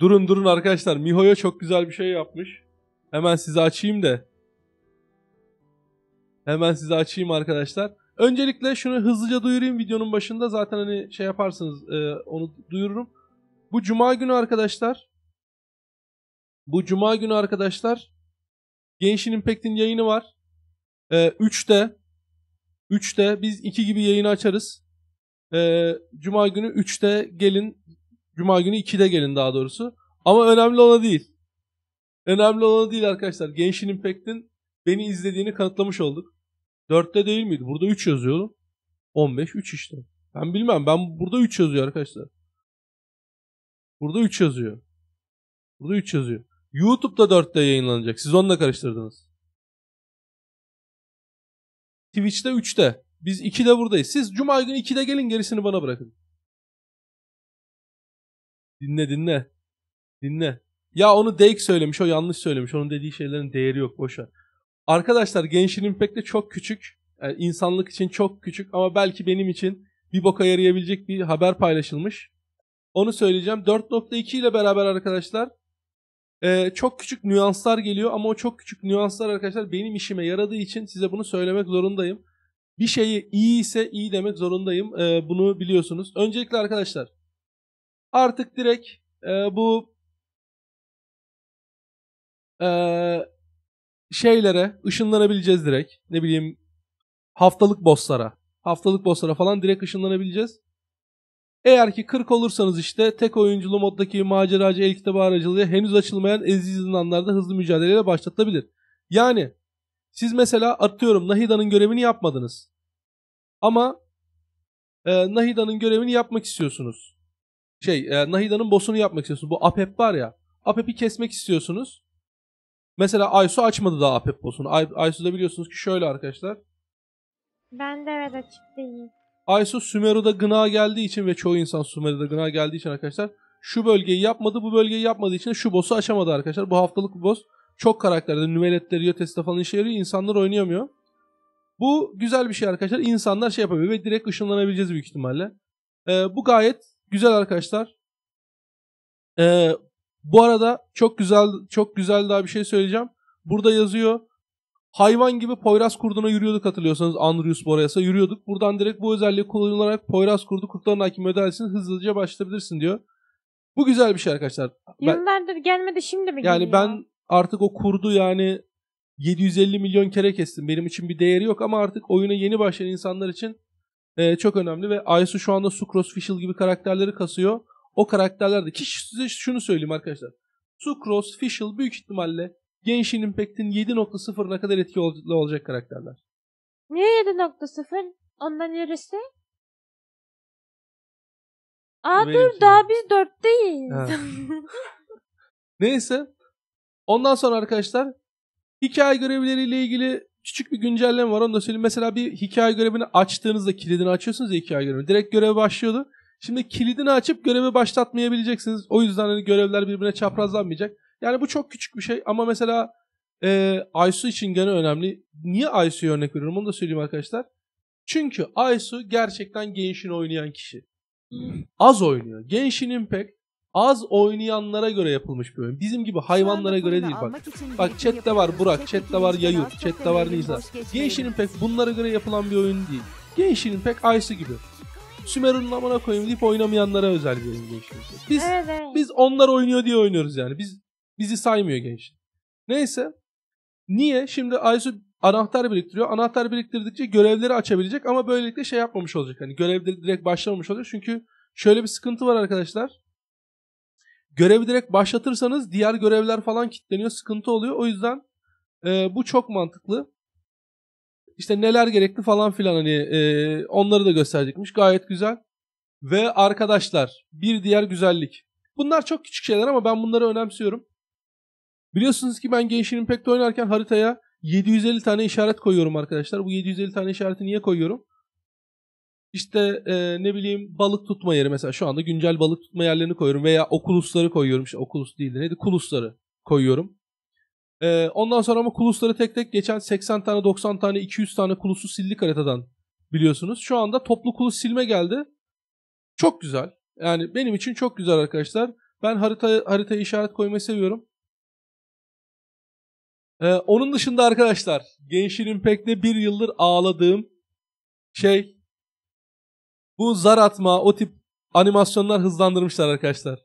Durun durun arkadaşlar. Miho'ya çok güzel bir şey yapmış. Hemen size açayım da. Hemen size açayım arkadaşlar. Öncelikle şunu hızlıca duyurayım videonun başında. Zaten hani şey yaparsınız e, onu duyururum. Bu cuma günü arkadaşlar. Bu cuma günü arkadaşlar. Genshin Impact'in yayını var. E, 3'te. 3'te biz 2 gibi yayını açarız. E, cuma günü 3'te gelin Cuma günü 2'de gelin daha doğrusu. Ama önemli olan değil. Önemli olan değil arkadaşlar. Genshin Impact'in beni izlediğini kanıtlamış olduk. 4'te değil miydi? Burada 3 yazıyorum. 15 3 işte. Ben bilmem. Ben burada 3 yazıyor arkadaşlar. Burada 3 yazıyor. Burada 3 yazıyor. YouTube'da 4'te yayınlanacak. Siz onunla karıştırdınız. Twitch'te 3'te. Biz 2'de buradayız. Siz cuma günü 2'de gelin gerisini bana bırakın. Dinle dinle. Dinle. Ya onu Dake söylemiş o yanlış söylemiş. Onun dediği şeylerin değeri yok boşa. Arkadaşlar Genshin Impact de çok küçük. Yani insanlık için çok küçük ama belki benim için bir boka yarayabilecek bir haber paylaşılmış. Onu söyleyeceğim. 4.2 ile beraber arkadaşlar ee, çok küçük nüanslar geliyor ama o çok küçük nüanslar arkadaşlar benim işime yaradığı için size bunu söylemek zorundayım. Bir şeyi iyi ise iyi demek zorundayım. Ee, bunu biliyorsunuz. Öncelikle arkadaşlar Artık direkt e, bu e, şeylere ışınlanabileceğiz direkt. Ne bileyim haftalık bosslara. Haftalık bosslara falan direkt ışınlanabileceğiz. Eğer ki 40 olursanız işte tek oyunculu moddaki maceracı el kitabı aracılığıyla henüz açılmayan ezici zindanlarda hızlı mücadeleyle başlatılabilir. Yani siz mesela atıyorum Nahida'nın görevini yapmadınız. Ama e, Nahida'nın görevini yapmak istiyorsunuz şey e, Nahida'nın boss'unu yapmak istiyorsunuz. Bu Apep var ya. Apep'i kesmek istiyorsunuz. Mesela Aysu açmadı daha Apep boss'unu. Aysu da biliyorsunuz ki şöyle arkadaşlar. Ben de evet açık değil. Aysu Sümeru'da gına geldiği için ve çoğu insan Sümeru'da gına geldiği için arkadaşlar şu bölgeyi yapmadı, bu bölgeyi yapmadığı için şu boss'u açamadı arkadaşlar. Bu haftalık boss çok karakterde nüveletleri, yoteste falan işe yarıyor. İnsanlar oynayamıyor. Bu güzel bir şey arkadaşlar. İnsanlar şey yapabiliyor ve direkt ışınlanabileceğiz büyük ihtimalle. Ee, bu gayet Güzel arkadaşlar. Ee, bu arada çok güzel çok güzel daha bir şey söyleyeceğim. Burada yazıyor. Hayvan gibi Poyraz kurduna yürüyorduk hatırlıyorsanız Andrius Boreas'a yürüyorduk. Buradan direkt bu özelliği kullanarak Poyraz kurdu kurtların hakim ödersin hızlıca başlatabilirsin diyor. Bu güzel bir şey arkadaşlar. Yıllardır gelmedi şimdi mi Yani geliyor? ben artık o kurdu yani 750 milyon kere kestim. Benim için bir değeri yok ama artık oyuna yeni başlayan insanlar için e, çok önemli ve Aysu şu anda Sucrose Fischl gibi karakterleri kasıyor. O karakterlerde ki size şunu söyleyeyim arkadaşlar. Sucrose Fischl büyük ihtimalle Genshin Impact'in 7.0'ına kadar etkili olacak karakterler. Niye 7.0? Ondan yarısı? Aa Benim dur daha biz 4'teyiz. Neyse. Ondan sonra arkadaşlar hikaye görevleriyle ilgili küçük bir güncelleme var onu da söyleyeyim. Mesela bir hikaye görevini açtığınızda kilidini açıyorsunuz ya hikaye görevini. Direkt göreve başlıyordu. Şimdi kilidini açıp görevi başlatmayabileceksiniz. O yüzden hani görevler birbirine çaprazlanmayacak. Yani bu çok küçük bir şey ama mesela e, Aysu için gene önemli. Niye Aysu'ya örnek veriyorum onu da söyleyeyim arkadaşlar. Çünkü Aysu gerçekten Genshin oynayan kişi. Az oynuyor. Genshin Impact az oynayanlara göre yapılmış bir oyun. Bizim gibi hayvanlara göre değil bak. Bak chatte var Burak, chatte var Yayur, chatte var Nisa. Genshin pek bunlara göre yapılan bir oyun değil. Genshin pek Ice'ı gibi. Sümerun'un amına koyayım deyip oynamayanlara özel bir oyun Genshin Biz, biz onlar oynuyor diye oynuyoruz yani. Biz Bizi saymıyor Genshin. Neyse. Niye? Şimdi Aysu anahtar biriktiriyor. Anahtar biriktirdikçe görevleri açabilecek ama böylelikle şey yapmamış olacak. Hani görevleri direkt başlamamış olacak. Çünkü şöyle bir sıkıntı var arkadaşlar. Görevi direkt başlatırsanız diğer görevler falan kilitleniyor, sıkıntı oluyor. O yüzden e, bu çok mantıklı. İşte neler gerekli falan filan hani e, onları da gösterecekmiş. Gayet güzel. Ve arkadaşlar bir diğer güzellik. Bunlar çok küçük şeyler ama ben bunları önemsiyorum. Biliyorsunuz ki ben Genshin Impact'te oynarken haritaya 750 tane işaret koyuyorum arkadaşlar. Bu 750 tane işareti niye koyuyorum? İşte e, ne bileyim balık tutma yeri mesela şu anda güncel balık tutma yerlerini koyuyorum veya okulusları koyuyorum. İşte okulus değil de neydi? Kulusları koyuyorum. E, ondan sonra ama kulusları tek tek geçen 80 tane, 90 tane, 200 tane kulusu sildik haritadan biliyorsunuz. Şu anda toplu kulus silme geldi. Çok güzel. Yani benim için çok güzel arkadaşlar. Ben harita haritaya işaret koymayı seviyorum. Ee, onun dışında arkadaşlar Genshin Impact'te bir yıldır ağladığım şey bu zar atma, o tip animasyonlar hızlandırmışlar arkadaşlar.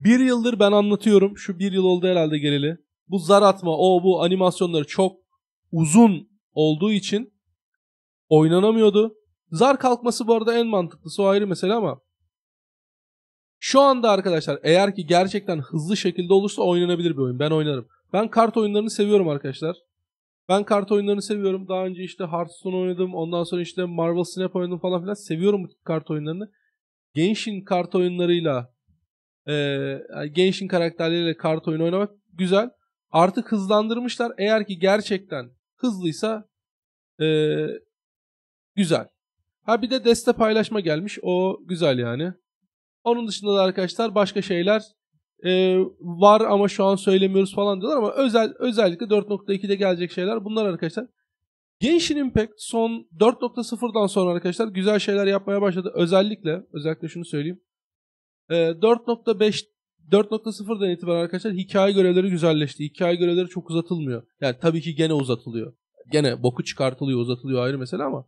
Bir yıldır ben anlatıyorum. Şu bir yıl oldu herhalde geleli. Bu zar atma, o bu animasyonları çok uzun olduğu için oynanamıyordu. Zar kalkması bu arada en mantıklısı o ayrı mesele ama şu anda arkadaşlar eğer ki gerçekten hızlı şekilde olursa oynanabilir bir oyun. Ben oynarım. Ben kart oyunlarını seviyorum arkadaşlar. Ben kart oyunlarını seviyorum. Daha önce işte Hearthstone oynadım. Ondan sonra işte Marvel Snap oynadım falan filan. Seviyorum bu tip kart oyunlarını. Genshin kart oyunlarıyla e, Genshin karakterleriyle kart oyunu oynamak güzel. Artık hızlandırmışlar. Eğer ki gerçekten hızlıysa e, güzel. Ha bir de deste paylaşma gelmiş. O güzel yani. Onun dışında da arkadaşlar başka şeyler e, var ama şu an söylemiyoruz falan diyorlar ama özel özellikle 4.2'de gelecek şeyler bunlar arkadaşlar. Genshin Impact son 4.0'dan sonra arkadaşlar güzel şeyler yapmaya başladı. Özellikle özellikle şunu söyleyeyim. E, 4.5 4.0'dan itibaren arkadaşlar hikaye görevleri güzelleşti. Hikaye görevleri çok uzatılmıyor. Yani tabii ki gene uzatılıyor. Gene boku çıkartılıyor, uzatılıyor ayrı mesele ama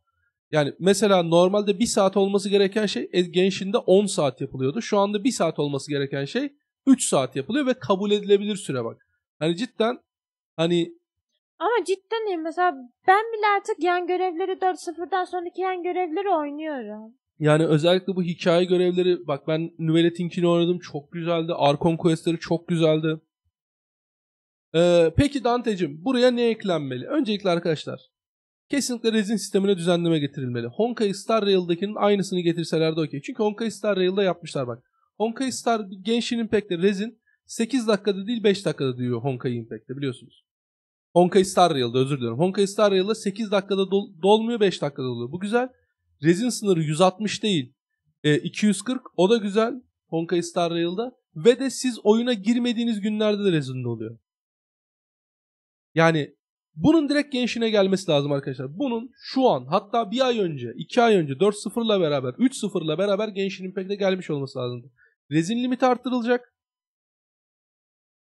yani mesela normalde 1 saat olması gereken şey e, Genshin'de 10 saat yapılıyordu. Şu anda 1 saat olması gereken şey 3 saat yapılıyor ve kabul edilebilir süre bak. Hani cidden hani ama cidden iyi. Mesela ben bile artık yan görevleri 4.0'dan sonraki yan görevleri oynuyorum. Yani özellikle bu hikaye görevleri bak ben Nüvelet'inkini oynadım çok güzeldi. Arkon questleri çok güzeldi. Ee, peki Dante'cim buraya ne eklenmeli? Öncelikle arkadaşlar kesinlikle rezin sistemine düzenleme getirilmeli. Honkai Star Rail'dakinin aynısını getirseler de okey. Çünkü Honkai Star Rail'da yapmışlar bak. Honkai Star Genshin Impact'te Rezin 8 dakikada değil 5 dakikada diyor Honkai Impact'te biliyorsunuz. Honkai Star Rail'da özür dilerim. Honkai Star Rail'da 8 dakikada dol- dolmuyor 5 dakikada oluyor. Bu güzel. Rezin sınırı 160 değil. E, 240 o da güzel Honkai Star Rail'da. Ve de siz oyuna girmediğiniz günlerde de Rezin'de oluyor. Yani bunun direkt gençine gelmesi lazım arkadaşlar. Bunun şu an hatta bir ay önce, iki ay önce 4-0'la beraber, 3-0'la beraber pek de gelmiş olması lazım. Rezin limiti arttırılacak.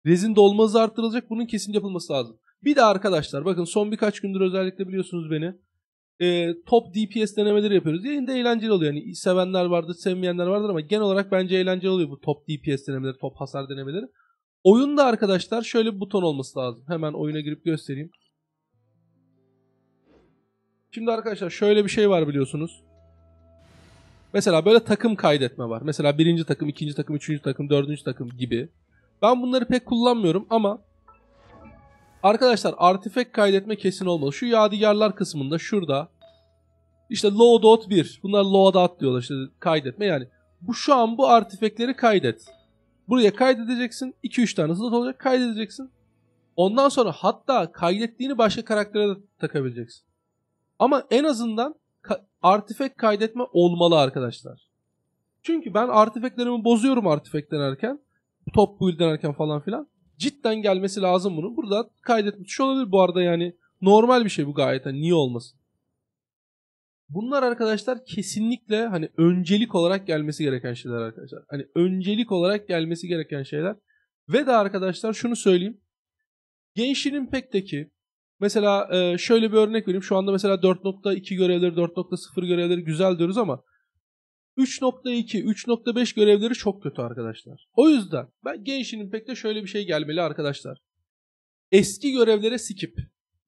Rezin dolma hızı arttırılacak. Bunun kesin yapılması lazım. Bir de arkadaşlar bakın son birkaç gündür özellikle biliyorsunuz beni. E, top DPS denemeleri yapıyoruz. Yayında eğlenceli oluyor. Yani sevenler vardır, sevmeyenler vardır ama genel olarak bence eğlenceli oluyor bu top DPS denemeleri, top hasar denemeleri. Oyunda arkadaşlar şöyle bir buton olması lazım. Hemen oyuna girip göstereyim. Şimdi arkadaşlar şöyle bir şey var biliyorsunuz. Mesela böyle takım kaydetme var. Mesela birinci takım, ikinci takım, üçüncü takım, dördüncü takım gibi. Ben bunları pek kullanmıyorum ama arkadaşlar artifek kaydetme kesin olmalı. Şu yadigarlar kısmında şurada işte loadout 1. Bunlar loadout diyorlar işte kaydetme yani. Bu şu an bu artifekleri kaydet. Buraya kaydedeceksin. 2-3 tane slot olacak kaydedeceksin. Ondan sonra hatta kaydettiğini başka karaktere de takabileceksin. Ama en azından ka- artifek kaydetme olmalı arkadaşlar. Çünkü ben artifeklerimi bozuyorum artifek denerken. Top build denerken falan filan. Cidden gelmesi lazım bunun. Burada kaydetmiş şey olabilir bu arada yani. Normal bir şey bu gayet. Yani niye olmasın? Bunlar arkadaşlar kesinlikle hani öncelik olarak gelmesi gereken şeyler arkadaşlar. Hani öncelik olarak gelmesi gereken şeyler. Ve de arkadaşlar şunu söyleyeyim. Genshin Impact'teki Mesela e, şöyle bir örnek vereyim. Şu anda mesela 4.2 görevleri, 4.0 görevleri güzel diyoruz ama 3.2, 3.5 görevleri çok kötü arkadaşlar. O yüzden ben Genshin Impact'te şöyle bir şey gelmeli arkadaşlar. Eski görevlere skip.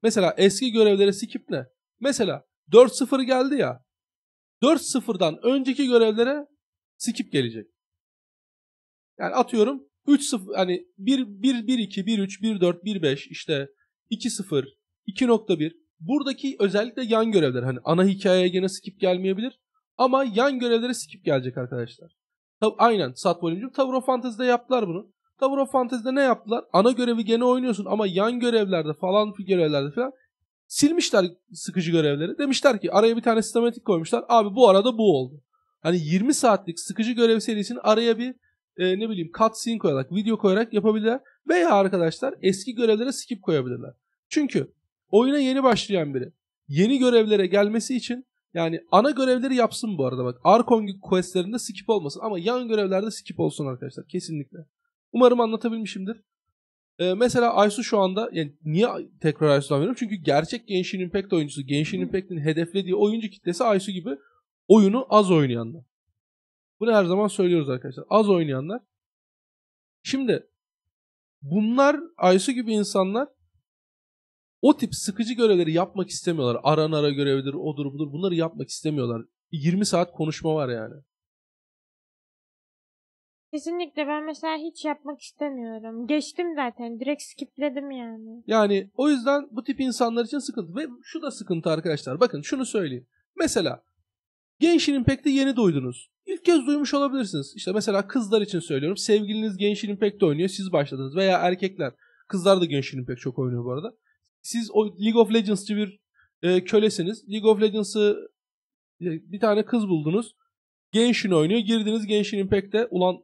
Mesela eski görevlere skip ne? Mesela 4.0 geldi ya. 4.0'dan önceki görevlere skip gelecek. Yani atıyorum 3-0 hani 1 1 1 2 1 3 1 4 1 5 işte 2 0 2.1 buradaki özellikle yan görevler hani ana hikayeye gene skip gelmeyebilir ama yan görevlere skip gelecek arkadaşlar. Tab aynen Satvalimcim Tower of Fantasy'de yaptılar bunu. Tower of Fantasy'de ne yaptılar? Ana görevi gene oynuyorsun ama yan görevlerde falan görevlerde falan silmişler sıkıcı görevleri. Demişler ki araya bir tane sistematik koymuşlar. Abi bu arada bu oldu. Hani 20 saatlik sıkıcı görev serisini araya bir e, ne bileyim cutscene koyarak, video koyarak yapabilirler. Veya arkadaşlar eski görevlere skip koyabilirler. Çünkü Oyuna yeni başlayan biri. Yeni görevlere gelmesi için yani ana görevleri yapsın bu arada bak. Arkon questlerinde skip olmasın ama yan görevlerde skip olsun arkadaşlar kesinlikle. Umarım anlatabilmişimdir. Ee, mesela Aysu şu anda yani niye tekrar Aysu'dan veriyorum? Çünkü gerçek Genshin Impact oyuncusu Genshin Impact'in hedeflediği oyuncu kitlesi Aysu gibi oyunu az oynayanlar. Bunu her zaman söylüyoruz arkadaşlar. Az oynayanlar. Şimdi bunlar Aysu gibi insanlar o tip sıkıcı görevleri yapmak istemiyorlar. ara görevidir, odur budur. Bunları yapmak istemiyorlar. 20 saat konuşma var yani. Kesinlikle ben mesela hiç yapmak istemiyorum. Geçtim zaten. Direkt skipledim yani. Yani o yüzden bu tip insanlar için sıkıntı. Ve şu da sıkıntı arkadaşlar. Bakın şunu söyleyeyim. Mesela Genshin Impact'i yeni duydunuz. İlk kez duymuş olabilirsiniz. İşte mesela kızlar için söylüyorum. Sevgiliniz Genshin Impact oynuyor. Siz başladınız. Veya erkekler. Kızlar da Genshin Impact çok oynuyor bu arada siz o League of Legends'cı bir e, kölesiniz. League of Legends'ı e, bir tane kız buldunuz. Genshin oynuyor. Girdiniz Genshin Impact'te. Ulan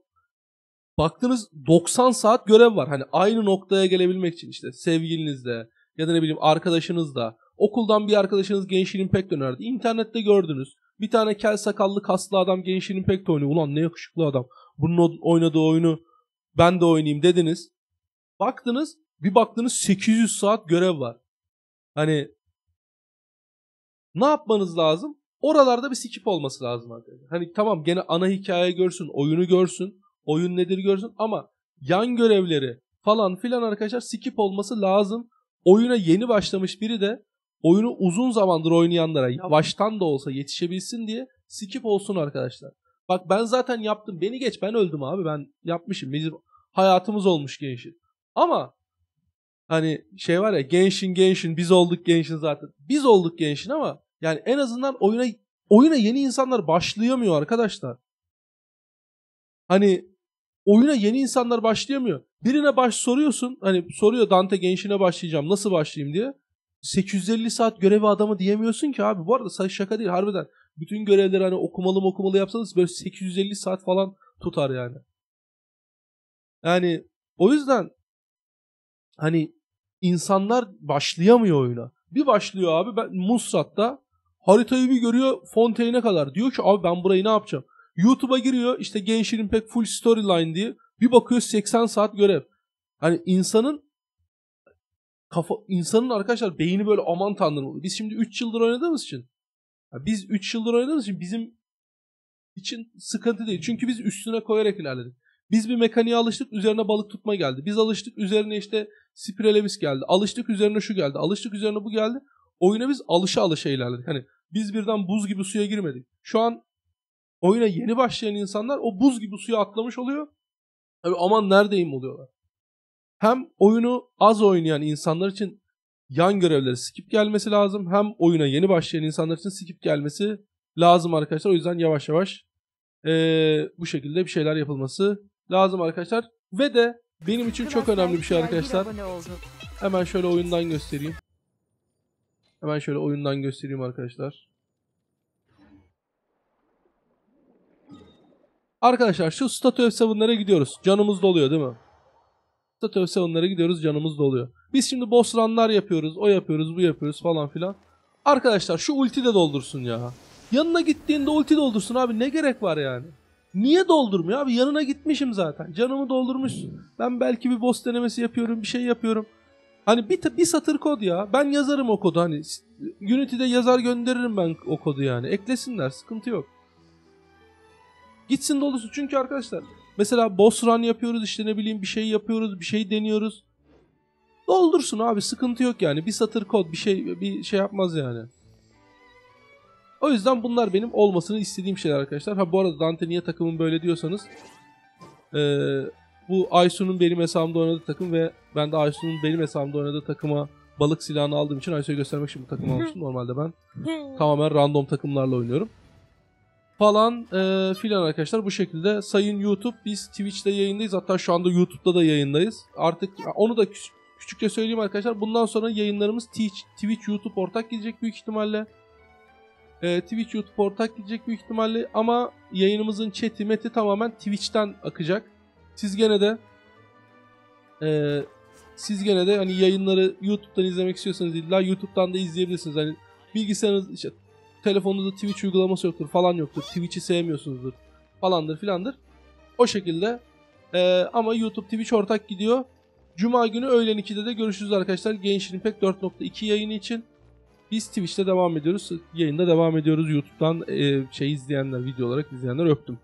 baktınız 90 saat görev var. Hani aynı noktaya gelebilmek için işte sevgilinizle ya da ne bileyim arkadaşınızla. Okuldan bir arkadaşınız Genshin Impact önerdi. İnternette gördünüz. Bir tane kel sakallı kaslı adam Genshin Impact oynuyor. Ulan ne yakışıklı adam. Bunun oynadığı oyunu ben de oynayayım dediniz. Baktınız bir baktınız 800 saat görev var. Hani ne yapmanız lazım? Oralarda bir skip olması lazım arkadaşlar. Hani tamam gene ana hikaye görsün, oyunu görsün, oyun nedir görsün ama yan görevleri falan filan arkadaşlar skip olması lazım. Oyuna yeni başlamış biri de oyunu uzun zamandır oynayanlara yavaştan da olsa yetişebilsin diye skip olsun arkadaşlar. Bak ben zaten yaptım. Beni geç ben öldüm abi. Ben yapmışım. Bizim hayatımız olmuş gençlik. Ama Hani şey var ya gençin gençin biz olduk gençin zaten. Biz olduk gençin ama yani en azından oyuna oyuna yeni insanlar başlayamıyor arkadaşlar. Hani oyuna yeni insanlar başlayamıyor. Birine baş soruyorsun hani soruyor Dante gençine başlayacağım nasıl başlayayım diye. 850 saat görevi adamı diyemiyorsun ki abi. Bu arada şaka değil harbiden. Bütün görevleri hani okumalı okumalı yapsanız böyle 850 saat falan tutar yani. Yani o yüzden hani insanlar başlayamıyor oyuna. Bir başlıyor abi ben Musrat'ta haritayı bir görüyor Fontaine'e kadar. Diyor ki abi ben burayı ne yapacağım? YouTube'a giriyor işte Genshin Impact Full Storyline diye bir bakıyor 80 saat görev. Hani insanın kafa insanın arkadaşlar beyni böyle aman tanrım. Biz şimdi 3 yıldır oynadığımız için biz 3 yıldır oynadığımız için bizim için sıkıntı değil. Çünkü biz üstüne koyarak ilerledik. Biz bir mekaniğe alıştık üzerine balık tutma geldi. Biz alıştık üzerine işte spirelemis geldi. Alıştık üzerine şu geldi. Alıştık üzerine bu geldi. Oyuna biz alışa alışa ilerledik. Hani biz birden buz gibi suya girmedik. Şu an oyuna yeni başlayan insanlar o buz gibi suya atlamış oluyor. Tabii aman neredeyim oluyorlar. Hem oyunu az oynayan insanlar için yan görevlere skip gelmesi lazım. Hem oyuna yeni başlayan insanlar için skip gelmesi lazım arkadaşlar. O yüzden yavaş yavaş ee, bu şekilde bir şeyler yapılması lazım arkadaşlar. Ve de benim için çok önemli bir şey arkadaşlar. Hemen şöyle oyundan göstereyim. Hemen şöyle oyundan göstereyim arkadaşlar. Arkadaşlar şu Statue of Seven'lara gidiyoruz. Canımız doluyor değil mi? Statue of Seven'lara gidiyoruz canımız doluyor. Biz şimdi boss runlar yapıyoruz. O yapıyoruz bu yapıyoruz falan filan. Arkadaşlar şu ulti de doldursun ya. Yanına gittiğinde ulti doldursun abi ne gerek var yani. Niye doldurmuyor abi? Yanına gitmişim zaten. Canımı doldurmuş. Ben belki bir boss denemesi yapıyorum, bir şey yapıyorum. Hani bir, bir satır kod ya. Ben yazarım o kodu hani. Unity'de yazar gönderirim ben o kodu yani. Eklesinler sıkıntı yok. Gitsin doldursun çünkü arkadaşlar. Mesela boss run yapıyoruz işte ne bileyim bir şey yapıyoruz bir şey deniyoruz. Doldursun abi sıkıntı yok yani. Bir satır kod bir şey bir şey yapmaz yani. O yüzden bunlar benim olmasını istediğim şeyler arkadaşlar. Ha bu arada Dante niye takımın böyle diyorsanız e, bu Aysun'un benim hesabımda oynadığı takım ve ben de Aysun'un benim hesabımda oynadığı takıma balık silahını aldığım için Aysun'a göstermek için bu takımı almıştım. Normalde ben tamamen random takımlarla oynuyorum. Falan e, filan arkadaşlar bu şekilde. Sayın YouTube biz Twitch'te yayındayız. Hatta şu anda YouTube'da da yayındayız. Artık onu da küçükçe söyleyeyim arkadaşlar. Bundan sonra yayınlarımız Twitch, Twitch YouTube ortak gidecek büyük ihtimalle. E, Twitch YouTube ortak gidecek büyük ihtimalle ama yayınımızın chat'i meti tamamen Twitch'ten akacak. Siz gene de e, siz gene de hani yayınları YouTube'dan izlemek istiyorsanız illa YouTube'dan da izleyebilirsiniz. Hani bilgisayarınız işte, telefonunuzda Twitch uygulaması yoktur falan yoktur. Twitch'i sevmiyorsunuzdur falandır filandır. O şekilde ee, ama YouTube Twitch ortak gidiyor. Cuma günü öğlen 2'de de görüşürüz arkadaşlar. Genshin Impact 4.2 yayını için. Biz Twitch'te devam ediyoruz. Yayında devam ediyoruz. YouTube'dan e, şey izleyenler, video olarak izleyenler öptüm.